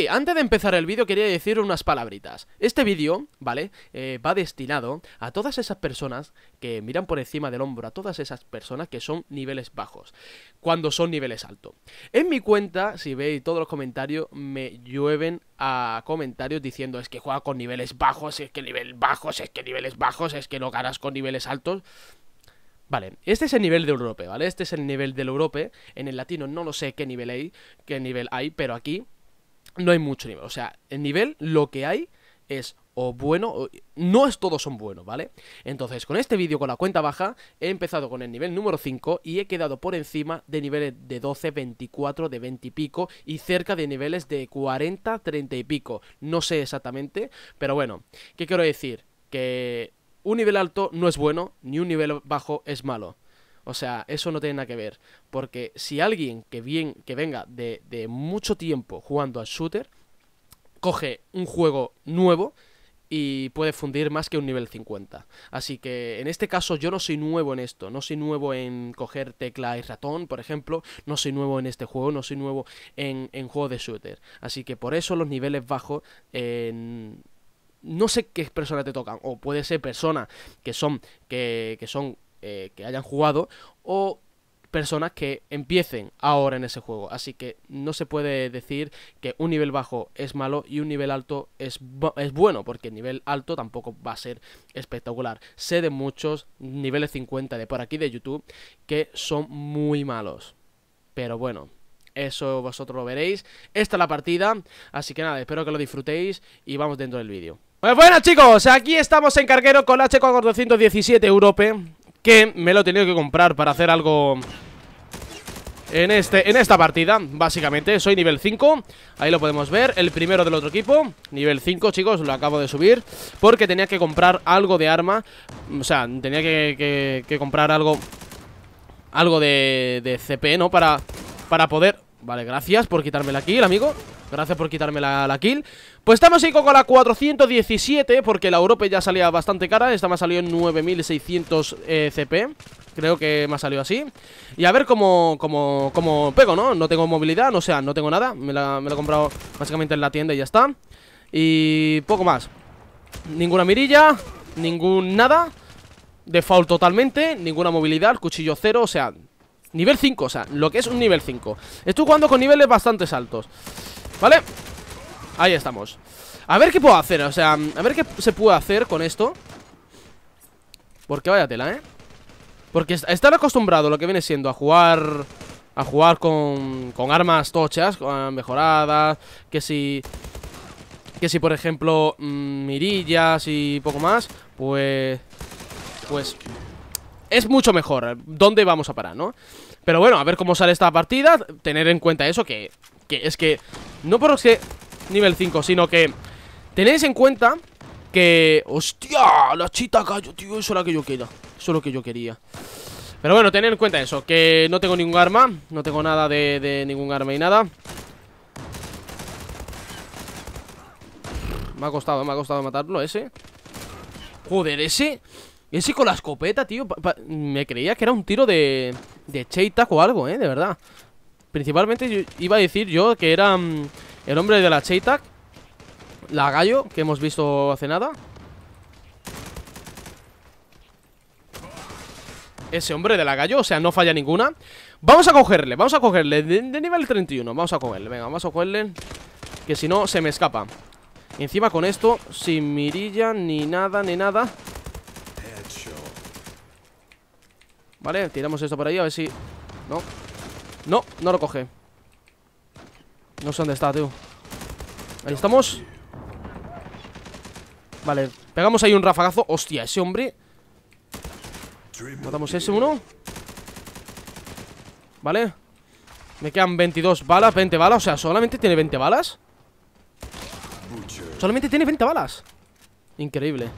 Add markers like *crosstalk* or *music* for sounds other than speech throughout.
Eh, antes de empezar el vídeo quería decir unas palabritas. Este vídeo, ¿vale? Eh, va destinado a todas esas personas que miran por encima del hombro, a todas esas personas que son niveles bajos, cuando son niveles altos. En mi cuenta, si veis todos los comentarios, me llueven a comentarios diciendo es que juega con niveles bajos, es que niveles bajos, es que niveles bajos, es que no ganas con niveles altos. Vale, este es el nivel de Europe, ¿vale? Este es el nivel del Europe. En el latino no lo sé qué nivel hay, qué nivel hay, pero aquí no hay mucho nivel. O sea, el nivel, lo que hay es o bueno, no es todos son buenos, ¿vale? Entonces, con este vídeo, con la cuenta baja, he empezado con el nivel número 5 y he quedado por encima de niveles de 12, 24, de 20 y pico y cerca de niveles de 40, 30 y pico. No sé exactamente, pero bueno, ¿qué quiero decir? Que un nivel alto no es bueno, ni un nivel bajo es malo. O sea, eso no tiene nada que ver. Porque si alguien que, bien, que venga de, mucho tiempo jugando al shooter, coge un juego nuevo y puede fundir más que un nivel 50. Así que en este caso yo no soy nuevo en esto, no soy nuevo en coger tecla y ratón, por ejemplo, no soy nuevo en este juego, no soy nuevo en, juego de shooter. Así que por eso los niveles bajos... no sé qué personas te tocan, o puede ser personas que son, que son eh, que hayan jugado o personas que empiecen ahora en ese juego. Así que no se puede decir que un nivel bajo es malo y un nivel alto es, es bueno, porque el nivel alto tampoco va a ser espectacular. Sé de muchos niveles 50 de por aquí de YouTube que son muy malos. Pero bueno, eso vosotros lo veréis. Esta es la partida, así que nada, espero que lo disfrutéis y vamos dentro del vídeo. Pues bueno chicos, aquí estamos en Carguero con H417 Europe que me lo he tenido que comprar para hacer algo en, este, en esta partida, básicamente. Soy nivel 5, ahí lo podemos ver, el primero del otro equipo. Nivel 5, chicos, lo acabo de subir, porque tenía que comprar algo de arma, o sea, tenía que, comprar algo... Algo de, de CP, ¿no? Para, para poder Vale, gracias por quitarme la kill, amigo Gracias por quitarme la, kill Pues estamos ahí con la 417 Porque la Europa ya salía bastante cara Esta me ha salido en 9600 eh, CP Creo que me ha salido así Y a ver cómo, cómo, cómo pego, ¿no? No tengo movilidad, o sea, no tengo nada me la, me la he comprado básicamente en la tienda y ya está Y poco más Ninguna mirilla Ningún nada Default totalmente Ninguna movilidad Cuchillo cero, o sea Nivel 5, o sea, lo que es un nivel 5 Estoy jugando con niveles bastante altos ¿Vale? Ahí estamos A ver qué puedo hacer, o sea, a ver qué se puede hacer con esto Porque vaya tela, ¿eh? Porque estar acostumbrado lo que viene siendo a jugar... A jugar con, con armas tochas, mejoradas Que si... Que si, por ejemplo, mm, mirillas y poco más Pues... Pues es mucho mejor dónde vamos a parar, ¿no? Pero bueno, a ver cómo sale esta partida Tener en cuenta eso, que, que es que No por que... nivel 5, sino que Tenéis en cuenta que... ¡Hostia! La chita cayó, tío Eso era lo que yo quería Eso es lo que yo quería Pero bueno, tener en cuenta eso Que no tengo ningún arma No tengo nada de, de ningún arma y nada Me ha costado, me ha costado matarlo ese Joder, ese ese con la escopeta, tío Me creía que era un tiro de, de o algo, eh, de verdad Principalmente iba a decir yo que era mm, el hombre de la Cheytak, La Gallo, que hemos visto hace nada Ese hombre de la Gallo, o sea, no falla ninguna Vamos a cogerle, vamos a cogerle de, de nivel 31, vamos a cogerle, venga, vamos a cogerle Que si no, se me escapa Encima con esto, sin mirilla, ni nada, ni nada Vale, tiramos esto por ahí, a ver si... No No, no lo coge No sé dónde está, tío Ahí estamos Vale, pegamos ahí un rafagazo Hostia, ese hombre Matamos ese uno Vale Me quedan 22 balas, 20 balas O sea, solamente tiene 20 balas Solamente tiene 20 balas Increíble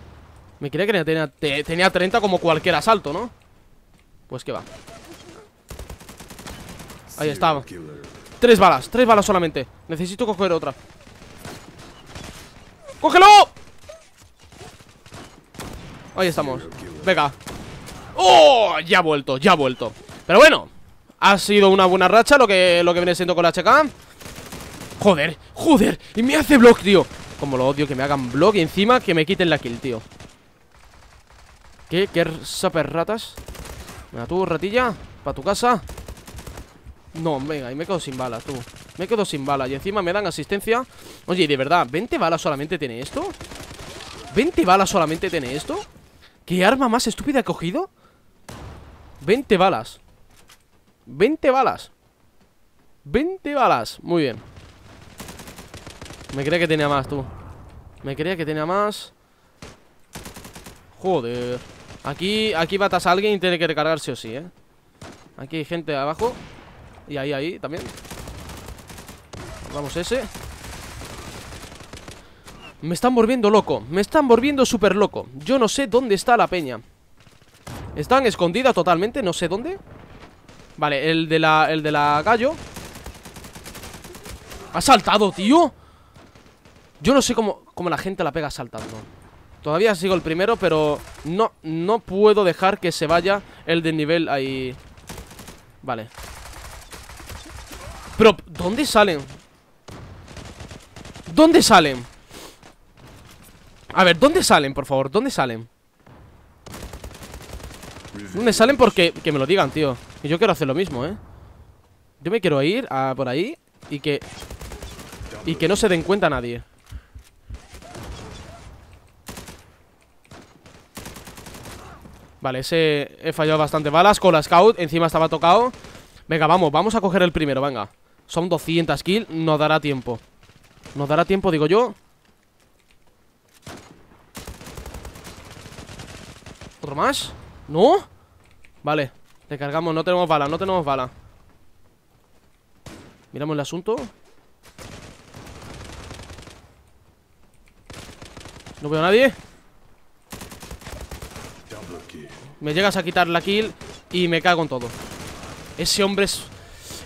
Me creía que tenía, tenía 30 como cualquier asalto, ¿no? Pues que va Ahí está Tres balas, tres balas solamente Necesito coger otra ¡Cógelo! Ahí estamos Venga ¡Oh! Ya ha vuelto, ya ha vuelto Pero bueno Ha sido una buena racha lo que, lo que viene siendo con la HK Joder, joder Y me hace block, tío Como lo odio que me hagan block Y encima que me quiten la kill, tío ¿Qué? ¿Qué saper ratas? Venga, tú, ratilla, para tu casa No, venga, y me quedo sin balas, tú Me quedo sin balas y encima me dan asistencia Oye, de verdad, ¿20 balas solamente tiene esto? ¿20 balas solamente tiene esto? ¿Qué arma más estúpida he cogido? 20 balas 20 balas 20 balas, muy bien Me creía que tenía más, tú Me creía que tenía más Joder Aquí, aquí batas a alguien y tiene que recargarse o sí, ¿eh? Aquí hay gente abajo. Y ahí, ahí también. Vamos ese. Me están volviendo loco. Me están volviendo súper loco. Yo no sé dónde está la peña. Están escondidas totalmente, no sé dónde. Vale, el de la, el de la gallo. Ha saltado, tío. Yo no sé cómo la gente la pega saltando. Todavía sigo el primero, pero no, no puedo dejar que se vaya el de nivel ahí. Vale. Pero, ¿dónde salen? ¿Dónde salen? A ver, ¿dónde salen, por favor? ¿Dónde salen? ¿Dónde salen? Porque que me lo digan, tío Y yo quiero hacer lo mismo, ¿eh? Yo me quiero ir a por ahí Y que... Y que no se den cuenta nadie Vale, ese he fallado bastante balas Con la scout, encima estaba tocado Venga, vamos, vamos a coger el primero, venga Son 200 kills, nos dará tiempo Nos dará tiempo, digo yo ¿Otro más? ¿No? Vale, descargamos, no tenemos bala, no tenemos bala Miramos el asunto No veo a nadie me llegas a quitar la kill y me cago en todo. Ese hombre es...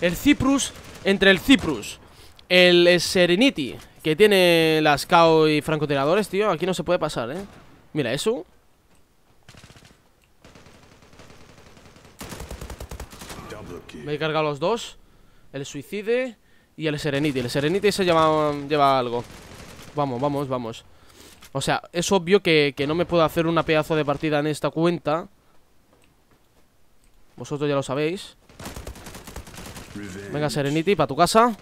El Cyprus, entre el Cyprus, el Serenity, que tiene las KO y francotiradores, tío. Aquí no se puede pasar, ¿eh? Mira, eso. Me he cargado los dos. El Suicide y el Serenity. El Serenity se lleva, lleva algo. Vamos, vamos, vamos. O sea, es obvio que, que no me puedo hacer una pedazo de partida en esta cuenta. Vosotros ya lo sabéis Venga, Serenity, para tu casa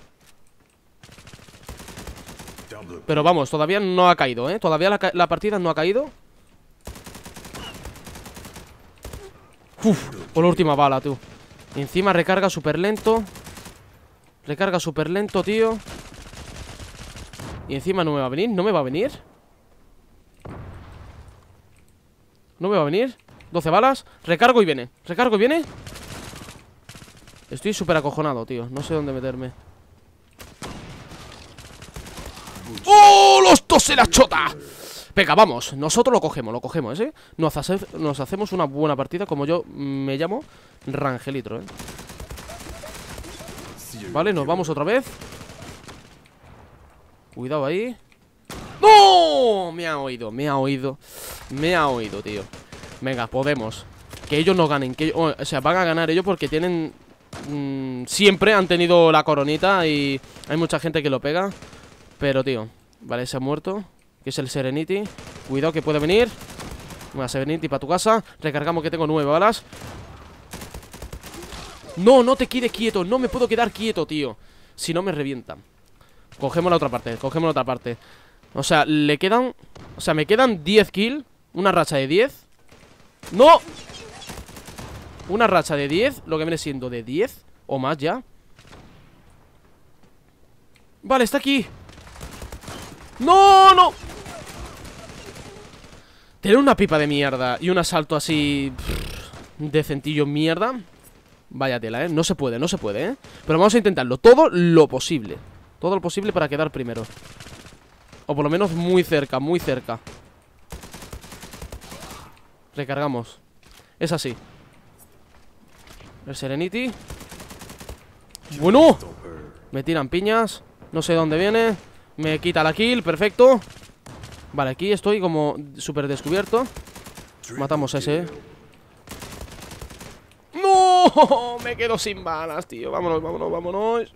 Pero vamos, todavía no ha caído, ¿eh? Todavía la, partida no ha caído Uf, por la última bala, tú Encima recarga súper lento Recarga súper lento, tío Y encima no me va a venir, no me va a venir No me va a venir 12 balas, recargo y viene Recargo y viene Estoy súper acojonado, tío No sé dónde meterme ¡Oh! ¡Los dos en la chota! Venga, vamos, nosotros lo cogemos, lo cogemos, ¿eh? Nos, nos hacemos una buena partida Como yo me llamo Rangelitro, ¿eh? Vale, nos vamos otra vez Cuidado ahí ¡No! Me ha oído, me ha oído Me ha oído, tío Venga, podemos Que ellos no ganen que oh, O sea, van a ganar ellos porque tienen mm, Siempre han tenido la coronita Y hay mucha gente que lo pega Pero, tío Vale, se ha muerto Que es el Serenity Cuidado que puede venir Una Serenity para tu casa Recargamos que tengo nueve balas No, no te quedes quieto No me puedo quedar quieto, tío Si no me revientan Cogemos la otra parte Cogemos la otra parte O sea, le quedan... O sea, me quedan 10 kills Una racha de 10 ¡No! Una racha de 10 Lo que viene siendo de 10 O más ya Vale, está aquí ¡No, no! Tener una pipa de mierda Y un asalto así De centillo mierda Vaya tela, ¿eh? No se puede, no se puede, ¿eh? Pero vamos a intentarlo Todo lo posible Todo lo posible para quedar primero O por lo menos muy cerca, muy cerca Recargamos Es así El Serenity Bueno Me tiran piñas No sé dónde viene Me quita la kill, perfecto Vale, aquí estoy como súper descubierto Matamos a ese ¡No! *laughs* Me quedo sin balas, tío Vámonos, vámonos, vámonos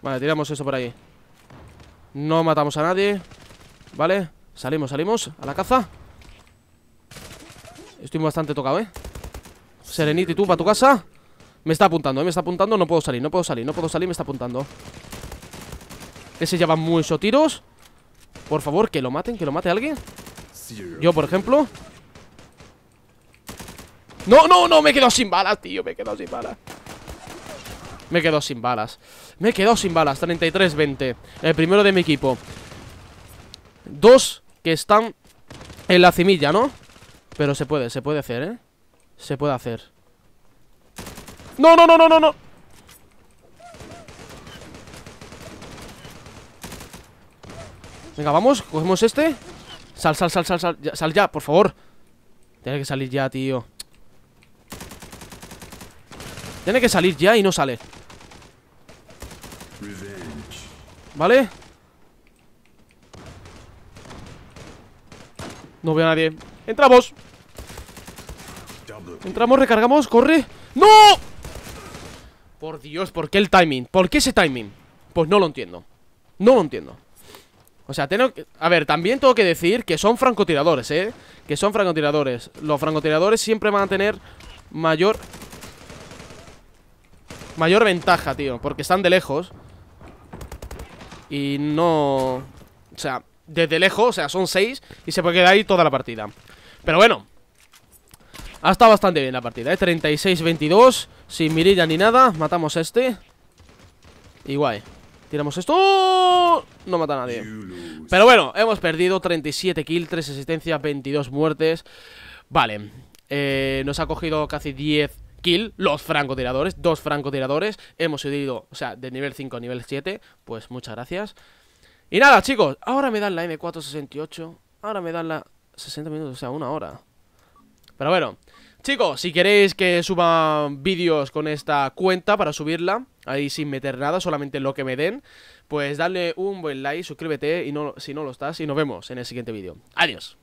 Vale, tiramos eso por ahí No matamos a nadie Vale Salimos, salimos A la caza Estoy bastante tocado, ¿eh? Serenity, tú, para tu casa Me está apuntando, ¿eh? Me está apuntando No puedo salir, no puedo salir No puedo salir, me está apuntando Ese lleva muchos tiros Por favor, que lo maten Que lo mate alguien Yo, por ejemplo No, no, no Me he quedado sin balas, tío Me he quedado sin balas me he quedado sin balas Me he quedado sin balas 33-20 El primero de mi equipo Dos que están en la cimilla, ¿no? Pero se puede, se puede hacer, ¿eh? Se puede hacer ¡No, no, no, no, no! no! Venga, vamos, cogemos este Sal, sal, sal, sal, sal Sal ya, por favor Tiene que salir ya, tío Tiene que salir ya y no sale Vale No veo a nadie ¡Entramos! Entramos, recargamos, corre ¡No! Por Dios, ¿por qué el timing? ¿Por qué ese timing? Pues no lo entiendo No lo entiendo O sea, tengo que... A ver, también tengo que decir que son francotiradores, ¿eh? Que son francotiradores Los francotiradores siempre van a tener mayor... Mayor ventaja, tío Porque están de lejos Y no... O sea, desde lejos, o sea, son 6 Y se puede quedar ahí toda la partida Pero bueno Ha estado bastante bien la partida, ¿eh? 36-22 Sin mirilla ni nada Matamos este Igual Tiramos esto ¡Oh! No mata a nadie Pero bueno, hemos perdido 37 kills, 3 asistencias, 22 muertes Vale eh, Nos ha cogido casi 10 kills Los francotiradores, dos francotiradores Hemos subido, o sea, de nivel 5 a nivel 7 Pues muchas gracias y nada, chicos, ahora me dan la M468. Ahora me dan la 60 minutos, o sea, una hora. Pero bueno, chicos, si queréis que suba vídeos con esta cuenta para subirla, ahí sin meter nada, solamente lo que me den, pues dale un buen like, suscríbete y no, si no lo estás y nos vemos en el siguiente vídeo. Adiós.